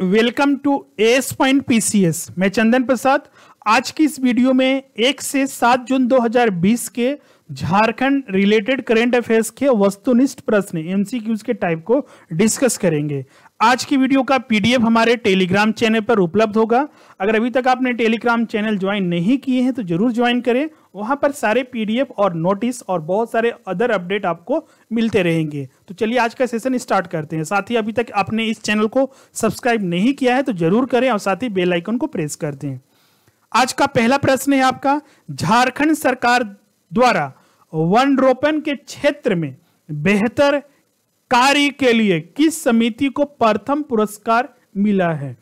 welcome to S point PCS मैं चंदन प्रसाद आज की इस वीडियो में एक से सात जून 2020 के झारखंड रिलेटेड करेंट अफेयर्स के वस्तुनिष्ठ प्रश्न एमसीक्यूज के टाइप को डिस्कस करेंगे आज की वीडियो का पीडीएफ हमारे टेलीग्राम चैनल पर उपलब्ध होगा अगर अभी तक आपने टेलीग्राम चैनल ज्वाइन नहीं किए हैं तो जरूर ज्वाइन करें वहाँ पर सारे पीडीएफ और नोटिस और बहुत सारे अदर अपडेट आपको मिलते रहेंगे तो चलिए आज का सेशन स्टार्ट करते हैं साथ ही अभी तक आपने इस चैनल को सब्सक्राइब नहीं किया है तो जरूर करें और साथ ही बेल आइकन को प्रेस कर दें आज का पहला प्रश्न है आपका झारखंड सरकार द्वारा वन रोपण के क्षेत्र में बेहतर कार्य के लिए किस समिति को प्रथम पुरस्कार मिला है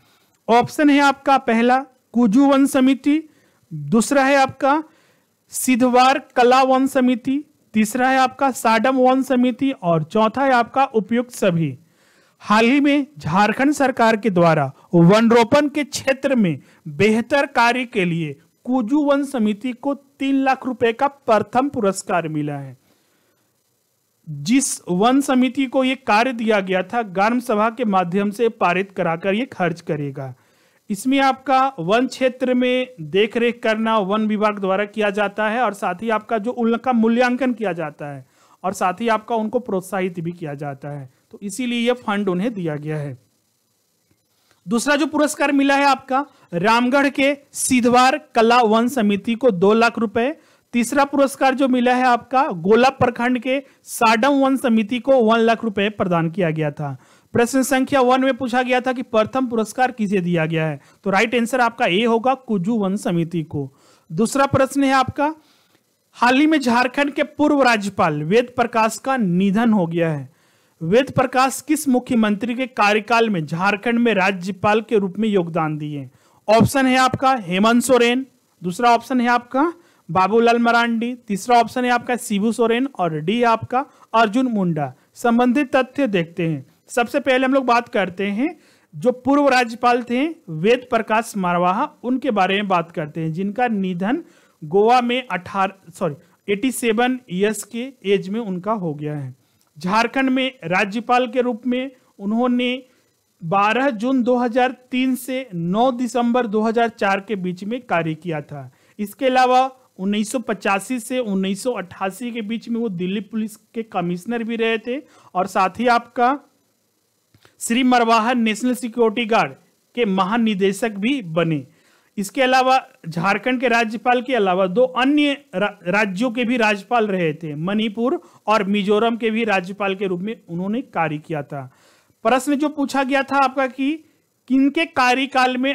ऑप्शन है आपका पहला कुजू वन समिति दूसरा है आपका सिद्धवार कला वन समिति तीसरा है आपका साडम वन समिति और चौथा है आपका उपयुक्त सभी हाल ही में झारखंड सरकार के द्वारा वनरोपण के क्षेत्र में बेहतर कार्य के लिए कुजू वन समिति को तीन लाख रुपए का प्रथम पुरस्कार मिला है जिस वन समिति को यह कार्य दिया गया था ग्राम सभा के माध्यम से पारित कराकर यह खर्च करेगा इसमें आपका वन क्षेत्र में देखरेख करना वन विभाग द्वारा किया जाता है और साथ ही आपका जो उनका मूल्यांकन किया जाता है और साथ ही आपका उनको प्रोत्साहित भी किया जाता है तो इसीलिए यह फंड उन्हें दिया गया है दूसरा जो पुरस्कार मिला है आपका रामगढ़ के सिधवार कला वन समिति को दो लाख रुपए तीसरा पुरस्कार जो मिला है आपका गोला प्रखंड के साडम वन समिति को वन लाख रुपए प्रदान किया गया था प्रश्न संख्या वन में पूछा गया था कि प्रथम पुरस्कार किसे दिया गया है तो राइट आंसर आपका ए होगा कुजू वन समिति को दूसरा प्रश्न है आपका हाल ही में झारखंड के पूर्व राज्यपाल वेद प्रकाश का निधन हो गया है वेद प्रकाश किस मुख्यमंत्री के कार्यकाल में झारखंड में राज्यपाल के रूप में योगदान दिए ऑप्शन है आपका हेमंत सोरेन दूसरा ऑप्शन है आपका बाबूलाल मरांडी तीसरा ऑप्शन है आपका शिबू सोरेन और डी आपका अर्जुन मुंडा संबंधित तथ्य देखते हैं सबसे पहले हम लोग बात करते हैं जो पूर्व राज्यपाल थे वेद प्रकाश मारवाहा उनके बारे में बात करते हैं जिनका निधन गोवा में अठारह सॉरी एटी सेवन ईयर्स के एज में उनका हो गया है झारखंड में राज्यपाल के रूप में उन्होंने 12 जून 2003 से 9 दिसंबर 2004 के बीच में कार्य किया था इसके अलावा 1985 से 1988 के बीच में वो दिल्ली पुलिस के कमिश्नर भी रहे थे और साथ ही आपका Shri Marwah national security guard के महानिदेशक भी बने इसके अलावा झारखंड के राज्यपाल के अलावा दो अन्य रा, राज्यों के भी राज्यपाल रहे थे मणिपुर और मिजोरम के भी राज्यपाल के रूप में उन्होंने कार्य किया था प्रश्न जो पूछा गया था आपका कि किनके कार्यकाल में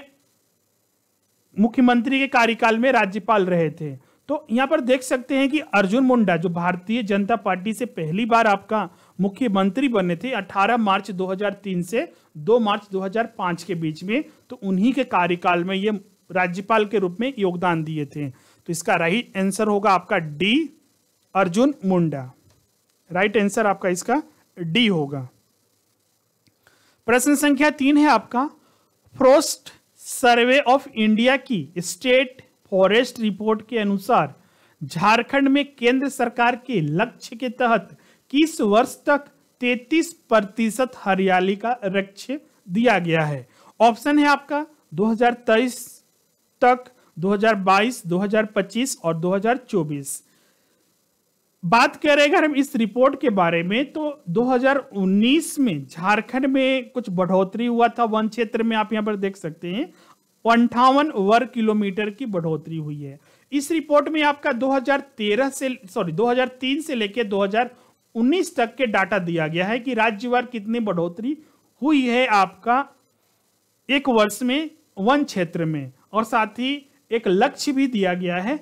मुख्यमंत्री के कार्यकाल में राज्यपाल रहे थे तो यहां पर देख सकते हैं कि अर्जुन मुंडा जो भारतीय जनता पार्टी से पहली बार आपका मुख्यमंत्री बने थे 18 मार्च 2003 से 2 मार्च 2005 के बीच में तो उन्हीं के कार्यकाल में ये राज्यपाल के रूप में योगदान दिए थे तो इसका राइट आंसर होगा आपका D Arjun Munda right answer आपका इसका डी होगा प्रश्न संख्या तीन है आपका फ्रोस्ट सर्वे ऑफ इंडिया की स्टेट फॉरेस्ट रिपोर्ट के अनुसार झारखंड में केंद्र सरकार के लक्ष्य के तहत किस वर्ष तक तैतीस प्रतिशत हरियाली का लक्ष्य दिया गया है ऑप्शन है आपका 2023 तक 2022, 2025 और 2024 बात करें अगर हम इस रिपोर्ट के बारे में तो 2019 में झारखंड में कुछ बढ़ोतरी हुआ था वन क्षेत्र में आप यहां पर देख सकते हैं अंठावन वर्ग किलोमीटर की बढ़ोतरी हुई है इस रिपोर्ट में आपका 2013 से सॉरी 2003 से लेकर 19 तक के डाटा दिया गया है कि राज्यवार कितनी बढ़ोतरी हुई है आपका एक वर्ष में वन क्षेत्र में और साथ ही एक लक्ष्य भी दिया गया है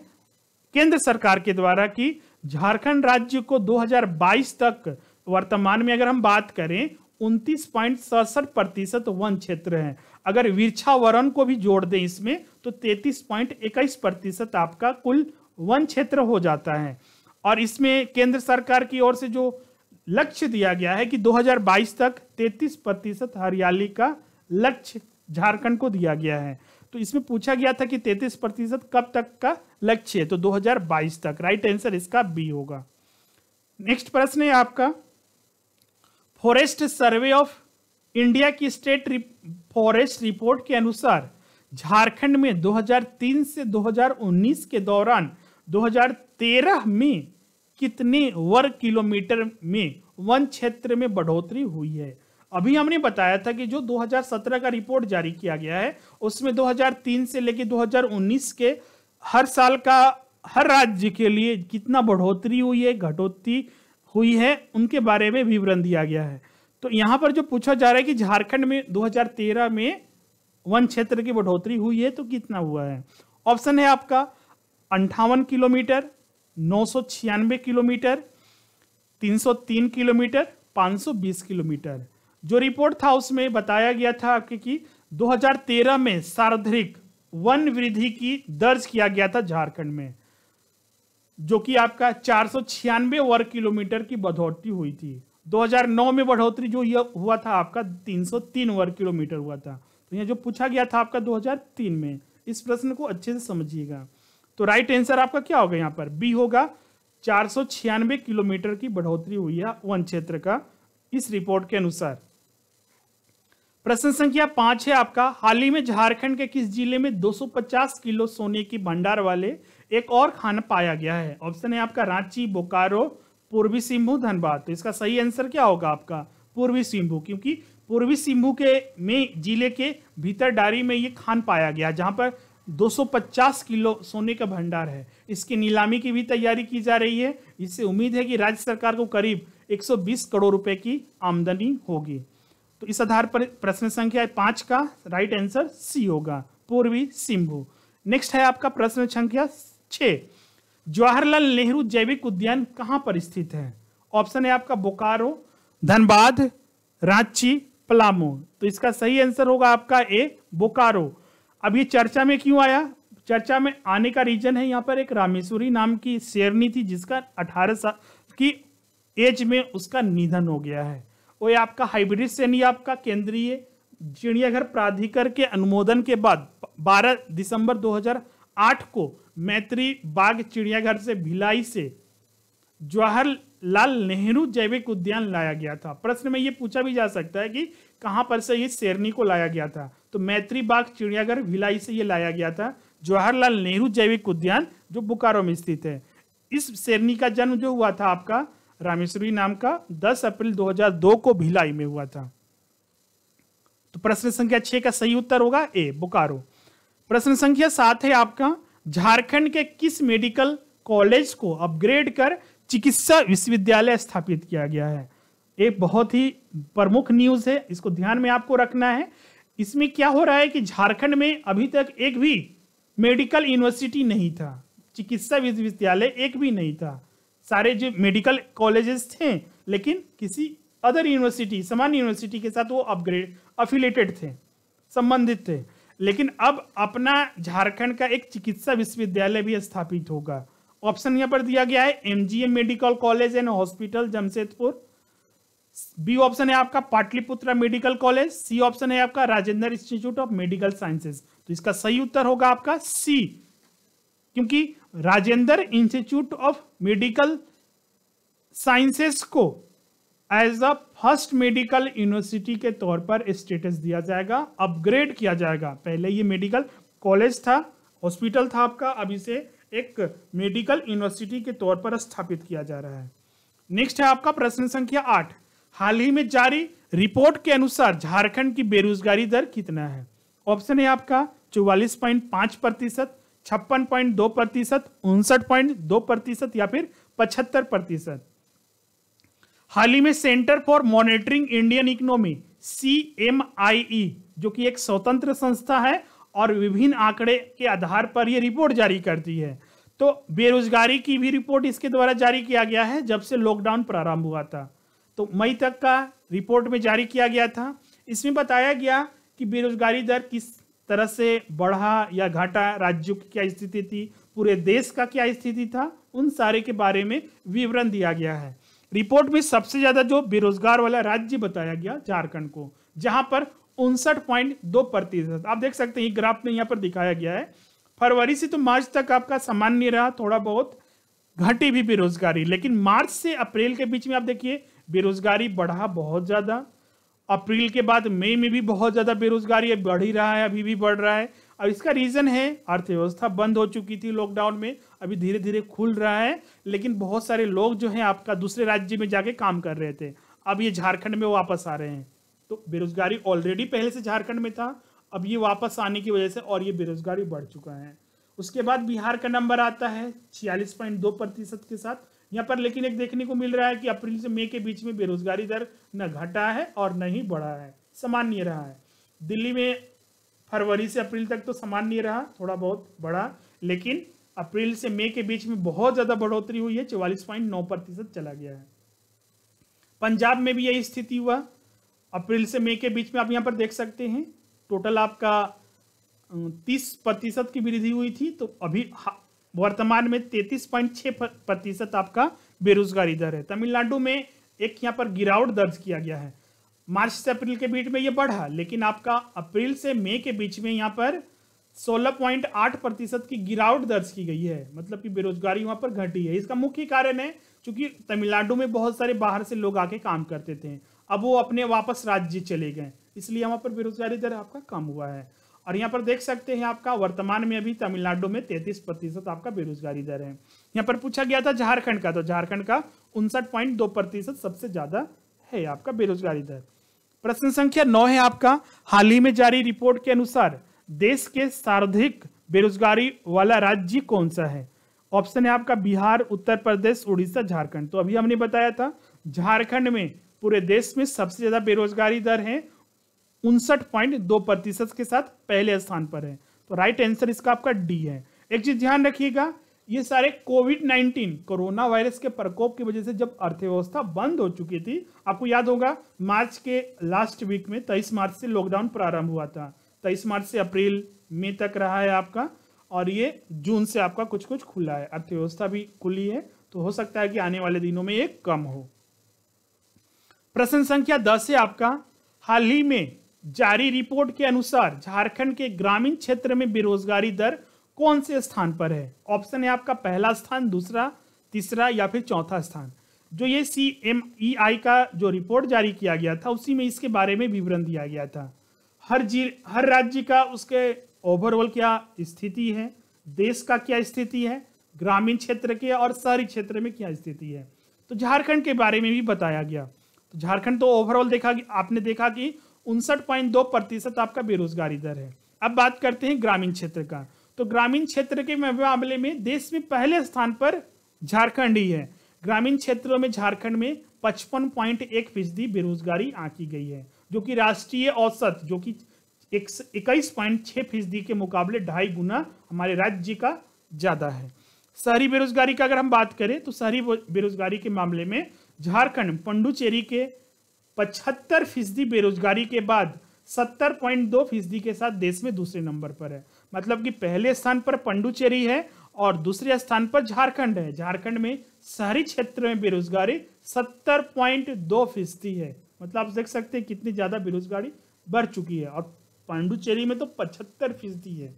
केंद्र सरकार के द्वारा कि झारखंड राज्य को 2022 तक वर्तमान में अगर हम बात करें उनतीस पॉइंट सड़सठ प्रतिशत वन क्षेत्र है अगर वृक्षावरण को भी जोड़ दें इसमें तो तैतीस पॉइंट इक्कीस प्रतिशत आपका कुल वन क्षेत्र हो जाता है और इसमें केंद्र सरकार की ओर से जो लक्ष्य दिया गया है कि 2022 तक 33 प्रतिशत हरियाली का लक्ष्य झारखंड को दिया गया है तो इसमें पूछा गया था कि 33 प्रतिशत कब तक का लक्ष्य है तो 2022 तक राइट आंसर इसका बी होगा नेक्स्ट प्रश्न है आपका फॉरेस्ट सर्वे ऑफ इंडिया की स्टेट रिप, फॉरेस्ट रिपोर्ट के अनुसार झारखंड में 2003 से 2019 के दौरान 2013 में कितने वर्ग किलोमीटर में वन क्षेत्र में बढ़ोतरी हुई है अभी हमने बताया था कि जो 2017 का रिपोर्ट जारी किया गया है उसमें 2003 से लेकर 2019 के हर साल का हर राज्य के लिए कितना बढ़ोतरी हुई है घटोती हुई है उनके बारे में विवरण दिया गया है तो यहाँ पर जो पूछा जा रहा है कि झारखंड में 2013 में वन क्षेत्र की बढ़ोतरी हुई है तो कितना हुआ है ऑप्शन है आपका अंठावन किलोमीटर नौ किलोमीटर 303 किलोमीटर 520 किलोमीटर जो रिपोर्ट था उसमें बताया गया था आपके कि 2013 में सार्वधिक वन वृद्धि की दर्ज किया गया था झारखंड में जो कि आपका चार वर्ग किलोमीटर की बढ़ोतरी हुई थी 2009 में बढ़ोतरी जो यह हुआ था आपका 303 वर्ग किलोमीटर हुआ था तो यह जो पूछा गया था आपका 2003 में इस प्रश्न को अच्छे से समझिएगा तो राइट आंसर आपका क्या होगा यहाँ पर बी होगा चार किलोमीटर की बढ़ोतरी हुई है वन क्षेत्र का इस रिपोर्ट के अनुसार प्रश्न संख्या पांच है आपका हाल ही में झारखंड के किस जिले में 250 किलो सोने की भंडार वाले एक और खाना पाया गया है ऑप्शन है आपका रांची बोकारो पूर्वी सिंहभू धनबाद तो इसका सही आंसर क्या होगा आपका पूर्वी सिंहभू क्योंकि पूर्वी सिंहभू के में जिले के भीतर डारी में ये खान पाया गया जहां पर 250 किलो सोने का भंडार है इसकी नीलामी की भी तैयारी की जा रही है इससे उम्मीद है कि राज्य सरकार को करीब 120 करोड़ रुपए की आमदनी होगी तो इस आधार पर प्रश्न संख्या पाँच का राइट आंसर सी होगा पूर्वी सिंहभू नेक्स्ट है आपका प्रश्न संख्या छः जवाहरलाल नेहरू जैविक उद्यान कहाँ पर स्थित है ऑप्शन है आपका बोकारो धनबाद रांची पलामू तो इसका सही आंसर होगा आपका ए बोकारो अब ये चर्चा में क्यों आया चर्चा में आने का रीजन है यहाँ पर एक रामेश्वरी नाम की शेरनी थी जिसका अठारह साल की एज में उसका निधन हो गया है वो आपका हाइब्रिड श्रेणी आपका केंद्रीय चिड़ियाघर प्राधिकरण के अनुमोदन के बाद 12 दिसंबर 2008 को मैत्री बाग चिड़ियाघर से भिलाई से जवाहरलाल नेहरू जैविक उद्यान लाया गया था प्रश्न में ये पूछा भी जा सकता है कि कहाँ पर से ये शेरनी को लाया गया था तो मैत्री बाग चिड़ियाघर भिलाई से ये लाया गया था जवाहरलाल नेहरू जैविक उद्यान जो बोकारो में स्थित है इस शेरनी का जन्म जो हुआ था आपका रामेश्वरी नाम का 10 अप्रैल 2002 को भिलाई में हुआ था तो प्रश्न संख्या छह का सही उत्तर होगा ए बोकारो प्रश्न संख्या सात है आपका झारखंड के किस मेडिकल कॉलेज को अपग्रेड कर चिकित्सा विश्वविद्यालय स्थापित किया गया है एक बहुत ही प्रमुख न्यूज़ है इसको ध्यान में आपको रखना है इसमें क्या हो रहा है कि झारखंड में अभी तक एक भी मेडिकल यूनिवर्सिटी नहीं था चिकित्सा विश्वविद्यालय एक भी नहीं था सारे जो मेडिकल कॉलेजेस थे लेकिन किसी अदर यूनिवर्सिटी सामान्य यूनिवर्सिटी के साथ वो अपग्रेड अफिलेटेड थे संबंधित थे लेकिन अब अपना झारखंड का एक चिकित्सा विश्वविद्यालय भी स्थापित होगा ऑप्शन यहाँ पर दिया गया है MGM medical college and hospital Jamshedpur B option है आपका Pataliputra medical college C option है आपका Rajendra institute of medical sciences तो इसका सही उत्तर होगा आपका सी क्योंकि Rajendra institute of medical sciences को as a first medical university के तौर पर स्टेटस दिया जाएगा अपग्रेड किया जाएगा पहले ये मेडिकल कॉलेज था हॉस्पिटल था आपका अब इसे एक मेडिकल यूनिवर्सिटी के तौर पर स्थापित किया जा रहा है नेक्स्ट है आपका प्रश्न संख्या आठ हाल ही में जारी रिपोर्ट के अनुसार झारखंड की बेरोजगारी दर कितना है ऑप्शन है आपका चौवालीस पॉइंट पांच प्रतिशत छप्पन पॉइंट दो प्रतिशत उनसठ पॉइंट दो प्रतिशत या फिर पचहत्तर प्रतिशत हाल ही में centre for monitoring Indian economy C M I E जो कि एक स्वतंत्र संस्था है और विभिन्न आंकड़े के आधार पर यह रिपोर्ट जारी करती है तो बेरोजगारी की भी रिपोर्ट इसके द्वारा जारी किया गया है जब से लॉकडाउन प्रारंभ हुआ था तो मई तक का रिपोर्ट में जारी किया गया था इसमें बताया गया कि बेरोजगारी दर किस तरह से बढ़ा या घाटा राज्यों की क्या स्थिति थी पूरे देश का क्या स्थिति था उन सारे के बारे में विवरण दिया गया है रिपोर्ट में सबसे ज्यादा जो बेरोजगार वाला राज्य बताया गया झारखंड को जहां पर उनसठ पॉइंट दो प्रतिशत आप देख सकते हैं ग्राफ में यहाँ पर दिखाया गया है फरवरी से तो मार्च तक आपका सामान्य रहा थोड़ा बहुत घटी भी बेरोजगारी लेकिन मार्च से अप्रैल के बीच में आप देखिए बेरोजगारी बढ़ा बहुत ज़्यादा अप्रैल के बाद मई में भी बहुत ज़्यादा बेरोजगारी बढ़ ही रहा है अभी भी बढ़ रहा है अब इसका रीज़न है अर्थव्यवस्था बंद हो चुकी थी लॉकडाउन में अभी धीरे धीरे खुल रहा है लेकिन बहुत सारे लोग जो हैं आपका दूसरे राज्य में जाके काम कर रहे थे अब ये झारखंड में वापस आ रहे हैं तो बेरोजगारी ऑलरेडी पहले से झारखंड में था अब ये वापस आने की वजह से और ये बेरोजगारी बढ़ चुका है उसके बाद बिहार का नंबर आता है छियालीस पॉइंट दो प्रतिशत के साथ यहाँ पर लेकिन एक देखने को मिल रहा है कि अप्रैल से मई के बीच में बेरोजगारी दर न घटा है और न ही बढ़ा है सामान्य रहा है दिल्ली में फरवरी से अप्रैल तक तो सामान्य रहा थोड़ा बहुत बढ़ा लेकिन अप्रैल से मई के बीच में बहुत ज़्यादा बढ़ोतरी हुई है चौवालीस पॉइंट नौ प्रतिशत चला गया है पंजाब में भी यही स्थिति हुआ अप्रैल से मई के बीच में आप यहाँ पर देख सकते हैं टोटल आपका तीस प्रतिशत की वृद्धि हुई थी तो अभी वर्तमान में तैतीस पॉइंट छह प्रतिशत आपका बेरोजगारी दर है तमिलनाडु में एक यहाँ पर गिरावट दर्ज किया गया है मार्च से अप्रैल के बीच में ये बढ़ा लेकिन आपका अप्रैल से मई के बीच में यहाँ पर 16.8 प्रतिशत की गिरावट दर्ज की गई है मतलब कि बेरोजगारी वहाँ पर घटी है इसका मुख्य कारण है क्योंकि तमिलनाडु में बहुत सारे बाहर से लोग आके काम करते थे अब वो अपने वापस राज्य चले गए इसलिए वहाँ पर बेरोजगारी दर आपका कम हुआ है और यहाँ पर देख सकते हैं आपका वर्तमान में अभी तमिलनाडु में तैतीस प्रतिशत आपका बेरोजगारी दर है यहाँ पर पूछा गया था झारखंड का तो झारखंड का उनसठ पॉइंट दो प्रतिशत सबसे ज्यादा है आपका बेरोजगारी दर प्रश्न संख्या नौ है आपका हाल ही में जारी रिपोर्ट के अनुसार देश के सर्वाधिक बेरोजगारी वाला राज्य कौन सा है ऑप्शन है आपका बिहार उत्तर प्रदेश उड़ीसा झारखंड तो अभी हमने बताया था झारखंड में पूरे देश में सबसे ज्यादा बेरोजगारी दर है उनसठ पॉइंट दो प्रतिशत के साथ पहले स्थान पर है तो राइट आंसर इसका आपका डी है एक चीज ध्यान रखिएगा ये सारे कोविड 19 कोरोना वायरस के प्रकोप की वजह से जब अर्थव्यवस्था बंद हो चुकी थी आपको याद होगा मार्च के लास्ट वीक में तेईस मार्च से लॉकडाउन प्रारंभ हुआ था तेईस मार्च से अप्रैल मई तक रहा है आपका और ये जून से आपका कुछ कुछ खुला है अर्थव्यवस्था भी खुली है तो हो सकता है कि आने वाले दिनों में ये कम हो प्रश्न संख्या दस है आपका हाल ही में जारी रिपोर्ट के अनुसार झारखंड के ग्रामीण क्षेत्र में बेरोजगारी दर कौन से स्थान पर है ऑप्शन है आपका पहला स्थान दूसरा तीसरा या फिर चौथा स्थान जो ये सी एम ई आई का जो रिपोर्ट जारी किया गया था उसी में इसके बारे में विवरण दिया गया था हर जी हर राज्य का उसके ओवरऑल क्या स्थिति है देश का क्या स्थिति है ग्रामीण क्षेत्र के और शहरी क्षेत्र में क्या स्थिति है तो झारखंड के बारे में भी बताया गया तो झारखंड तो ओवरऑल देखा आपने देखा कि उनसठ पॉइंट दो प्रतिशत आपका बेरोजगारी दर है अब बात करते हैं ग्रामीण क्षेत्र का तो ग्रामीण क्षेत्र के मामले में देश में पहले स्थान पर झारखंड ही है ग्रामीण क्षेत्रों में झारखंड में पचपन पॉइंट एक फीसदी बेरोजगारी आंकी गई है जो कि राष्ट्रीय औसत जो कि इक्कीस पॉइंट छः फीसदी के मुकाबले ढाई गुना हमारे राज्य का ज़्यादा है शहरी बेरोजगारी का अगर हम बात करें तो शहरी बेरोजगारी के मामले में झारखंड पंडुचेरी के पचहत्तर फीसदी बेरोजगारी के बाद सत्तर पॉइंट दो फीसदी के साथ देश में दूसरे नंबर पर है मतलब कि पहले स्थान पर पंडुचेरी है और दूसरे स्थान पर झारखंड है झारखंड में शहरी क्षेत्र में बेरोजगारी सत्तर पॉइंट दो फीसदी है मतलब आप देख सकते हैं कितनी ज़्यादा बेरोजगारी बढ़ चुकी है और पांडुचेरी में तो पचहत्तर फीसदी है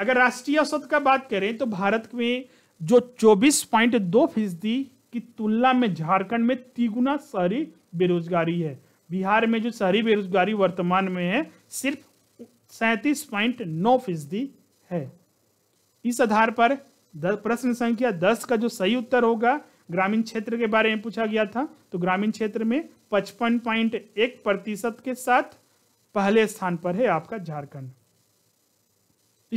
अगर राष्ट्रीय औसत का बात करें तो भारत में जो चौबीस पॉइंट दो फीसदी की तुलना में झारखंड में तिगुना शहरी बेरोजगारी है बिहार में जो शहरी बेरोजगारी वर्तमान में है सिर्फ सैंतीस पॉइंट नौ फीसदी है इस आधार पर प्रश्न संख्या दस का जो सही उत्तर होगा ग्रामीण क्षेत्र के बारे में पूछा गया था तो ग्रामीण क्षेत्र में पचपन पॉइंट एक प्रतिशत के साथ पहले स्थान पर है आपका झारखंड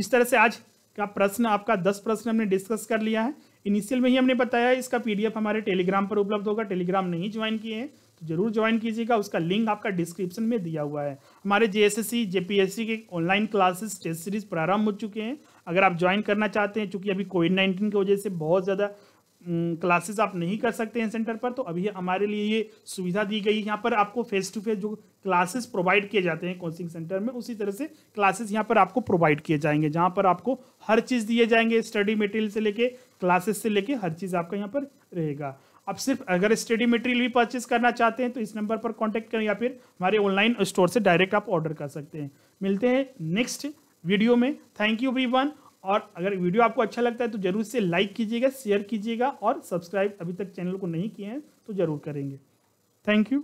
इस तरह से आज का प्रश्न आपका दस प्रश्न हमने डिस्कस कर लिया है इनिशियल में ही हमने बताया इसका पीडीएफ हमारे टेलीग्राम पर उपलब्ध होगा टेलीग्राम नहीं ज्वाइन किए हैं तो जरूर ज्वाइन कीजिएगा उसका लिंक आपका डिस्क्रिप्शन में दिया हुआ है हमारे जेएसएससी जेपीएससी के ऑनलाइन क्लासेस टेस्ट सीरीज प्रारंभ हो चुके हैं अगर आप ज्वाइन करना चाहते हैं चूंकि अभी कोविड नाइन्टीन की वजह से बहुत ज़्यादा क्लासेस आप नहीं कर सकते हैं सेंटर पर तो अभी हमारे लिए ये सुविधा दी गई यहाँ पर आपको फेस टू फेस जो क्लासेस प्रोवाइड किए जाते हैं कोचिंग सेंटर में उसी तरह से क्लासेस यहाँ पर आपको प्रोवाइड किए जाएंगे जहाँ पर आपको हर चीज़ दिए जाएंगे स्टडी मटेरियल से लेके क्लासेस से लेके हर चीज़ आपका यहाँ पर रहेगा आप सिर्फ अगर स्टडी मटेरियल भी परचेज करना चाहते हैं तो इस नंबर पर कॉन्टैक्ट करें या फिर हमारे ऑनलाइन स्टोर से डायरेक्ट आप ऑर्डर कर सकते हैं मिलते हैं नेक्स्ट वीडियो में थैंक यू वन और अगर वीडियो आपको अच्छा लगता है तो जरूर से लाइक कीजिएगा शेयर कीजिएगा और सब्सक्राइब अभी तक चैनल को नहीं किए हैं तो जरूर करेंगे थैंक यू